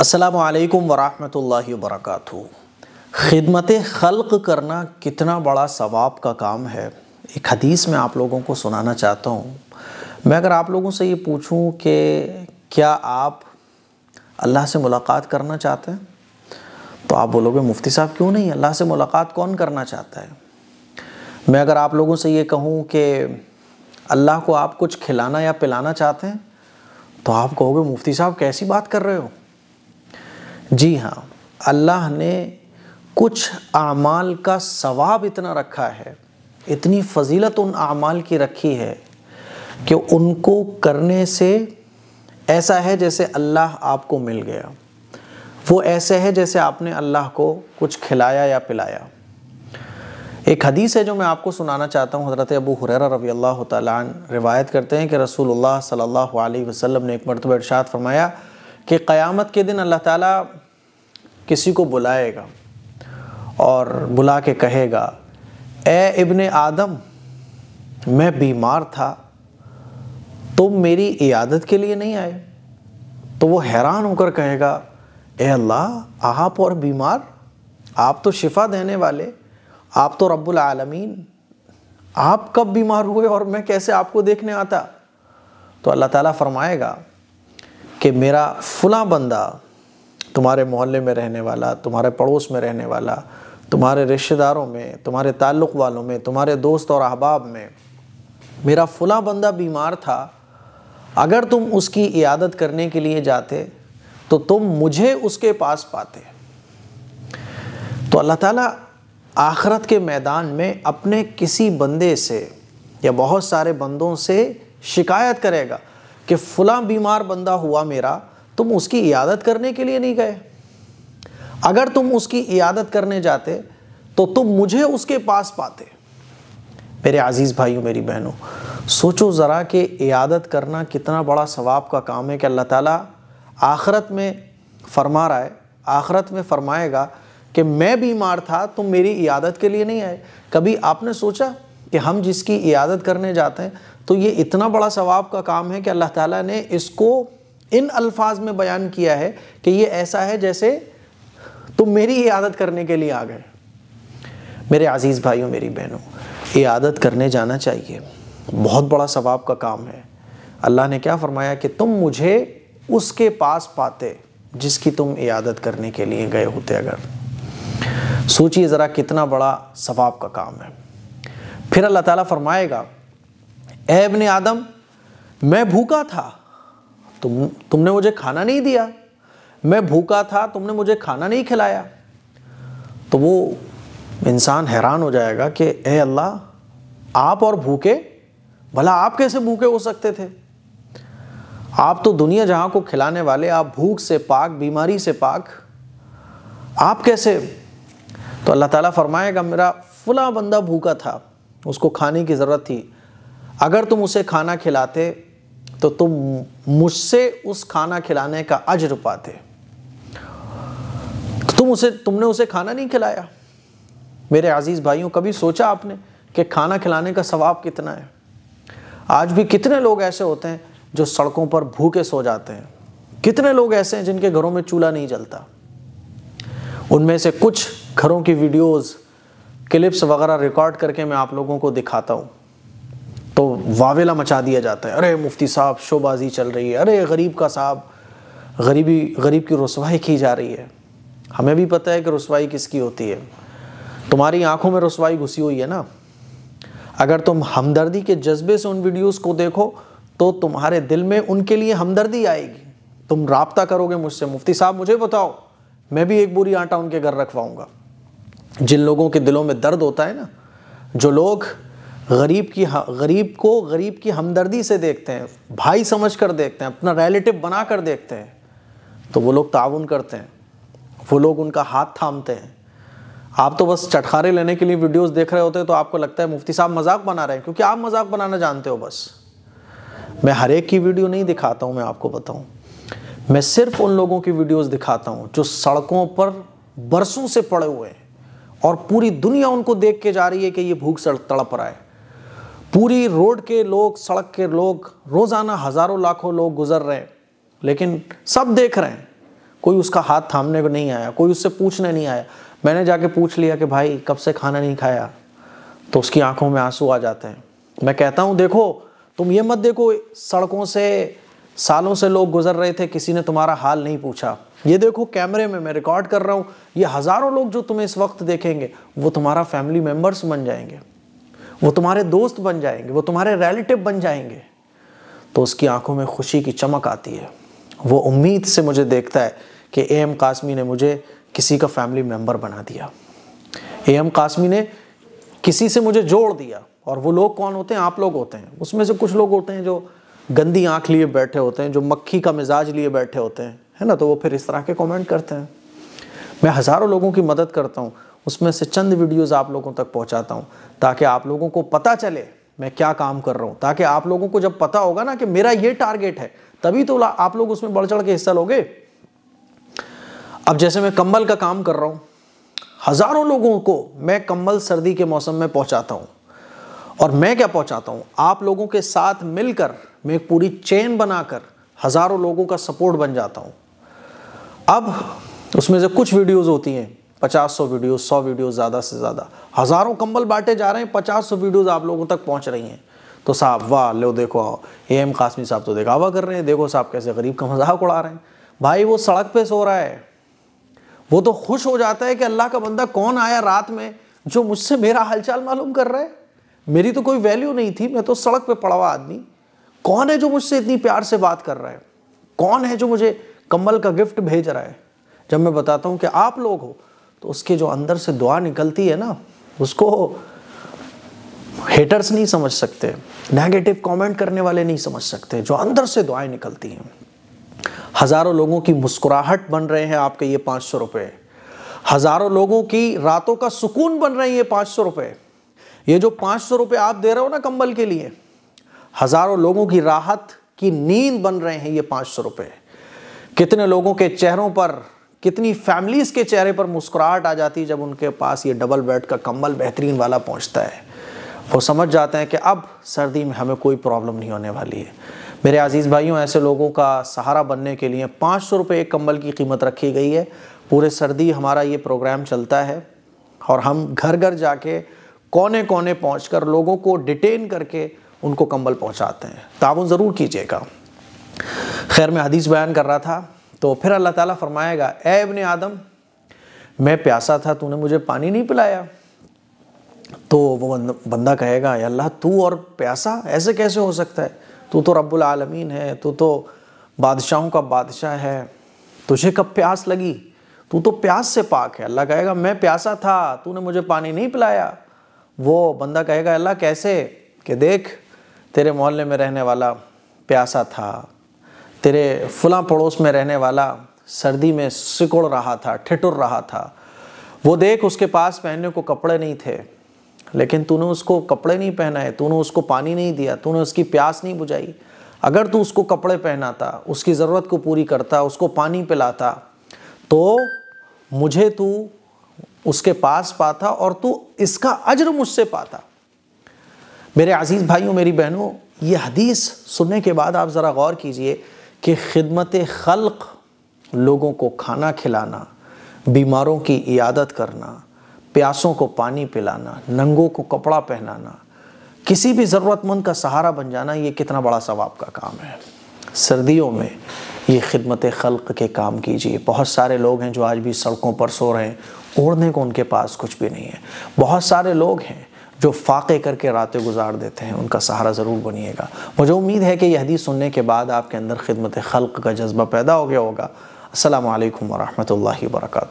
असलकम वरहमल वर्क ख़िदमत ख़ल्क़ करना कितना बड़ा सवाब का काम है एक हदीस में आप लोगों को सुनाना चाहता हूँ मैं अगर आप लोगों से ये पूछूँ कि क्या आप अल्लाह से मुलाकात करना चाहते हैं तो आप बोलोगे मुफ्ती साहब क्यों नहीं अल्लाह से मुलाकात कौन करना चाहता है मैं अगर आप लोगों से ये कहूँ कि अल्लाह को आप कुछ खिलाना या पिलाना चाहते हैं तो आप कहोगे मुफ्ती साहब कैसी बात कर रहे हो जी हाँ अल्लाह ने कुछ अमाल का सवाब इतना रखा है इतनी फजीलत उन अमाल की रखी है कि उनको करने से ऐसा है जैसे अल्लाह आपको मिल गया वो ऐसे है जैसे आपने अल्लाह को कुछ खिलाया या पिलाया एक हदीस है जो मैं आपको सुनाना चाहता हूँ हज़रत अबू हुररा रवी अल्लाह तन रिवायत करते हैं कि रसूलुल्लाह सल्लल्लाहु अलैहि वसल्लम ने एक मरतब इरशाद फरमाया कि क़यामत के दिन अल्लाह ताला किसी को बुलाएगा और बुला के कहेगा ए इब्ने आदम मैं बीमार था तुम तो मेरी इयादत के लिए नहीं आए तो वो हैरान होकर कहेगा ए अल्लाह आप और बीमार आप तो शिफा देने वाले आप तो रब्बुल आलमीन आप कब बीमार हुए और मैं कैसे आपको देखने आता तो अल्लाह ताला फरमाएगा कि मेरा फुला बंदा तुम्हारे मोहल्ले में रहने वाला तुम्हारे पड़ोस में रहने वाला तुम्हारे रिश्तेदारों में तुम्हारे ताल्लुक़ वालों में तुम्हारे दोस्त और अहबाब में मेरा फुला बंदा बीमार था अगर तुम उसकी इयादत करने के लिए जाते तो तुम मुझे उसके पास पाते तो अल्लाह ताला आखरत के मैदान में अपने किसी बंदे से या बहुत सारे बंदों से शिकायत करेगा कि फ़लाँ बीमार बंदा हुआ मेरा तुम उसकी इयादत करने के लिए नहीं गए अगर तुम उसकी इयादत करने जाते तो तुम मुझे उसके पास पाते मेरे आज़ीज़ भाइयों मेरी बहनों सोचो ज़रा कि इयादत करना कितना बड़ा सवाब का काम है कि अल्लाह ताला आखरत में फरमा रहा है आखरत में फरमाएगा कि मैं बीमार था तुम मेरी इयादत के लिए नहीं आए कभी आपने सोचा कि हम जिसकी इयादत करने जाते हैं तो ये इतना बड़ा सवाब का काम है कि अल्लाह ताला ने इसको इन अल्फाज में बयान किया है कि ये ऐसा है जैसे तुम मेरी आदत करने के लिए आ गए मेरे आज़ीज़ भाइयों मेरी बहनों ये आदत करने जाना चाहिए बहुत बड़ा सवाब का काम है अल्लाह ने क्या फरमाया कि तुम मुझे उसके पास पाते जिसकी तुम इयादत करने के लिए गए होते अगर सोचिए ज़रा कितना बड़ा सवाब का काम है फिर अल्लाह ताला फरमाएगा ऐबन आदम मैं भूखा था तुम तुमने मुझे खाना नहीं दिया मैं भूखा था तुमने मुझे खाना नहीं खिलाया तो वो इंसान हैरान हो जाएगा कि ए अल्लाह आप और भूखे भला आप कैसे भूखे हो सकते थे आप तो दुनिया जहां को खिलाने वाले आप भूख से पाक बीमारी से पाक आप कैसे तो अल्लाह ताला फरमाएगा मेरा फुला बंदा भूखा था उसको खाने की ज़रूरत थी अगर तुम उसे खाना खिलाते तो तुम मुझसे उस खाना खिलाने का अज्र पाते तो तुम उसे तुमने उसे खाना नहीं खिलाया मेरे आज़ीज़ भाइयों कभी सोचा आपने कि खाना खिलाने का सवाब कितना है आज भी कितने लोग ऐसे होते हैं जो सड़कों पर भूखे सो जाते हैं कितने लोग ऐसे हैं जिनके घरों में चूल्हा नहीं जलता उनमें से कुछ घरों की वीडियोस क्लिप्स वगैरह रिकॉर्ड करके मैं आप लोगों को दिखाता हूँ तो वावेला मचा दिया जाता है अरे मुफ्ती साहब शोबाजी चल रही है अरे गरीब का साहब गरीबी गरीब की रसवाई की जा रही है हमें भी पता है कि रसवाई किसकी होती है तुम्हारी आंखों में रसवाई घुसी हुई है ना अगर तुम हमदर्दी के जज्बे से उन वीडियोस को देखो तो तुम्हारे दिल में उनके लिए हमदर्दी आएगी तुम रबता करोगे मुझसे मुफ्ती साहब मुझे बताओ मैं भी एक बुरी आटा उनके घर रखवाऊँगा जिन लोगों के दिलों में दर्द होता है ना जो लोग गरीब की गरीब को गरीब की हमदर्दी से देखते हैं भाई समझ कर देखते हैं अपना रिलेटिव बना कर देखते हैं तो वो लोग ताउन करते हैं वो लोग उनका हाथ थामते हैं आप तो बस चटखारे लेने के लिए वीडियोस देख रहे होते हैं तो आपको लगता है मुफ्ती साहब मजाक बना रहे हैं क्योंकि आप मजाक बनाना जानते हो बस मैं हर एक की वीडियो नहीं दिखाता हूँ मैं आपको बताऊँ मैं सिर्फ उन लोगों की वीडियोस दिखाता हूँ जो सड़कों पर बरसों से पड़े हुए हैं और पूरी दुनिया उनको देख के जा रही है कि ये भूख सड़क तड़प रहा है पूरी रोड के लोग सड़क के लोग रोज़ाना हज़ारों लाखों लोग गुजर रहे हैं लेकिन सब देख रहे हैं कोई उसका हाथ थामने को नहीं आया कोई उससे पूछने नहीं आया मैंने जाके पूछ लिया कि भाई कब से खाना नहीं खाया तो उसकी आंखों में आंसू आ जाते हैं मैं कहता हूँ देखो तुम ये मत देखो सड़कों से सालों से लोग गुजर रहे थे किसी ने तुम्हारा हाल नहीं पूछा ये देखो कैमरे में मैं रिकॉर्ड कर रहा हूँ ये हज़ारों लोग जो तुम्हें इस वक्त देखेंगे वो तुम्हारा फैमिली मेम्बर्स बन जाएंगे वो तुम्हारे दोस्त बन जाएंगे वो तुम्हारे रिलेटिव बन जाएंगे तो उसकी आंखों में खुशी की चमक आती है वो उम्मीद से मुझे देखता है कि ए एम कासमी ने मुझे किसी का फैमिली मेम्बर बना दिया ए एम कासमी ने किसी से मुझे जोड़ दिया और वो लोग कौन होते हैं आप लोग होते हैं उसमें से कुछ लोग होते हैं जो गंदी आंख लिए बैठे होते हैं जो मक्खी का मिजाज लिए बैठे होते हैं है ना तो वो फिर इस तरह के कमेंट करते हैं मैं हज़ारों लोगों की मदद करता हूँ उसमें से चंद वीडियोस आप लोगों तक पहुंचाता हूं ताकि आप लोगों को पता चले मैं क्या काम कर रहा हूं ताकि आप लोगों को जब पता होगा ना कि मेरा ये टारगेट है तभी तो आप लोग उसमें बढ़ चढ़ के हिस्सा लोगे अब जैसे मैं कंबल का काम कर रहा हूं हजारों लोगों को मैं कंबल सर्दी के मौसम में पहुंचाता हूं और मैं क्या पहुंचाता हूं आप लोगों के साथ मिलकर मैं एक पूरी चेन बनाकर हजारों लोगों का सपोर्ट बन जाता हूं अब उसमें से कुछ वीडियोस होती हैं पचास सौ वीडियो सौ वीडियो ज़्यादा से ज़्यादा हज़ारों कंबल बांटे जा रहे हैं पचास सौ वीडियोज़ आप लोगों तक पहुँच रही हैं तो साहब वाह लो देखो आओ ए एम कासमी साहब तो दिखावा कर रहे हैं देखो साहब कैसे गरीब का मजाक उड़ा रहे हैं भाई वो सड़क पे सो रहा है वो तो खुश हो जाता है कि अल्लाह का बंदा कौन आया रात में जो मुझसे मेरा हालचाल मालूम कर रहा है मेरी तो कोई वैल्यू नहीं थी मैं तो सड़क पे पड़ा हुआ आदमी कौन है जो मुझसे इतनी प्यार से बात कर रहा है कौन है जो मुझे कम्बल का गिफ्ट भेज रहा है जब मैं बताता हूँ कि आप लोग हो तो उसके जो अंदर से दुआ निकलती है ना उसको हेटर्स नहीं समझ सकते नेगेटिव कमेंट करने वाले नहीं समझ सकते जो अंदर से दुआएं निकलती हैं हज़ारों लोगों की मुस्कुराहट बन रहे हैं आपके ये पांच सौ रुपये हज़ारों लोगों की रातों का सुकून बन रहे हैं ये पाँच सौ रुपये ये जो पांच सौ रुपये आप दे रहे हो ना कंबल के लिए हज़ारों लोगों की राहत की नींद बन रहे हैं ये पाँच सौ रुपये कितने लोगों के चेहरों पर कितनी फैमिलीज़ के चेहरे पर मुस्कुराहट आ जाती है जब उनके पास ये डबल बेड का कंबल बेहतरीन वाला पहुंचता है वो समझ जाते हैं कि अब सर्दी में हमें कोई प्रॉब्लम नहीं होने वाली है मेरे अज़ीज़ भाइयों ऐसे लोगों का सहारा बनने के लिए पाँच सौ रुपये एक कम्बल की कीमत रखी गई है पूरे सर्दी हमारा ये प्रोग्राम चलता है और हम घर घर जाके कोने कोने पहुँच लोगों को डिटेन करके उनको कंबल पहुँचाते हैं ताउन ज़रूर कीजिएगा खैर मैं हदीस बयान कर रहा था तो फिर अल्लाह ताला फरमाएगा ए इबन आदम मैं प्यासा था तूने मुझे पानी नहीं पिलाया तो वो बंदा कहेगा अल्लाह तू और प्यासा ऐसे कैसे हो सकता है तू तो रब्बुल आलमीन है तू तो बादशाहों का बादशाह है तुझे कब प्यास लगी तू तो प्यास से पाक है अल्लाह कहेगा मैं प्यासा था तूने मुझे पानी नहीं पिलाया वो बंदा कहेगा अल्लाह कैसे कि देख तेरे मोहल्ले में रहने वाला प्यासा था तेरे फुला पड़ोस में रहने वाला सर्दी में सिकुड़ रहा था ठिठुर रहा था वो देख उसके पास पहनने को कपड़े नहीं थे लेकिन तूने उसको कपड़े नहीं पहनाए तूने उसको पानी नहीं दिया तूने उसकी प्यास नहीं बुझाई अगर तू उसको कपड़े पहनाता उसकी ज़रूरत को पूरी करता उसको पानी पिलाता तो मुझे तू उसके पास पाता और तू इसका अजर मुझसे पाता मेरे अज़ीज़ भाइयों मेरी बहनों ये हदीस सुनने के बाद आप ज़रा गौर कीजिए कि खिदमत खल्क लोगों को खाना खिलाना बीमारों की इयादत करना प्यासों को पानी पिलाना नंगों को कपड़ा पहनाना किसी भी ज़रूरतमंद का सहारा बन जाना ये कितना बड़ा सवाब का काम है सर्दियों में ये खिदमत खल्क के काम कीजिए बहुत सारे लोग हैं जो आज भी सड़कों पर सो रहे हैं ओढ़ने को उनके पास कुछ भी नहीं है बहुत सारे लोग हैं जो फाके करके रातें गुजार देते हैं उनका सहारा ज़रूर बनिएगा मुझे उम्मीद है कि यह हदीस सुनने के बाद आपके अंदर खिदमत खल्क का जज्बा पैदा हो गया होगा असल वरहमल वरक